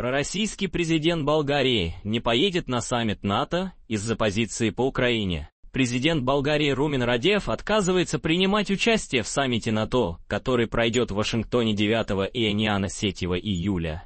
Пророссийский президент Болгарии не поедет на саммит НАТО из-за позиции по Украине. Президент Болгарии Румин Радев отказывается принимать участие в саммите НАТО, который пройдет в Вашингтоне 9 и Эниана 3 июля.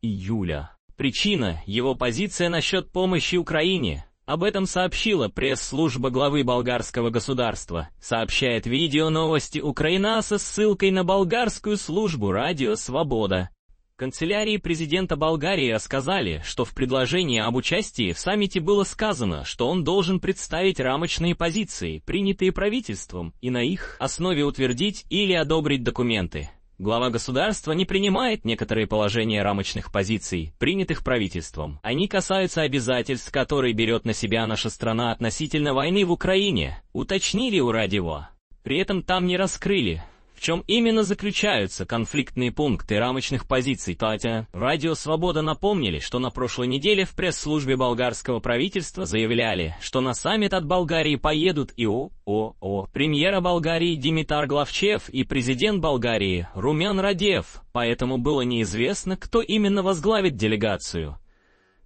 Июля. Причина – его позиция насчет помощи Украине. Об этом сообщила пресс-служба главы болгарского государства, сообщает видео новости Украина со ссылкой на болгарскую службу «Радио Свобода». Канцелярии президента Болгарии сказали, что в предложении об участии в саммите было сказано, что он должен представить рамочные позиции, принятые правительством, и на их основе утвердить или одобрить документы. Глава государства не принимает некоторые положения рамочных позиций, принятых правительством. Они касаются обязательств, которые берет на себя наша страна относительно войны в Украине, уточнили у радио. При этом там не раскрыли, чем именно заключаются конфликтные пункты рамочных позиций Татя. Радио «Свобода» напомнили, что на прошлой неделе в пресс-службе болгарского правительства заявляли, что на саммит от Болгарии поедут и ООО, премьера Болгарии Димитар Главчев и президент Болгарии Румян Радев, поэтому было неизвестно, кто именно возглавит делегацию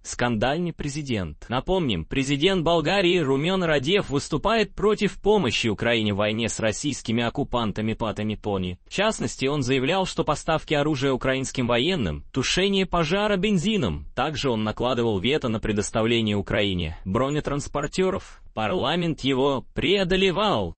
скандальный президент. Напомним, президент Болгарии Румен Радев выступает против помощи Украине в войне с российскими оккупантами Патами Пони. В частности, он заявлял, что поставки оружия украинским военным, тушение пожара бензином. Также он накладывал вето на предоставление Украине бронетранспортеров. Парламент его преодолевал.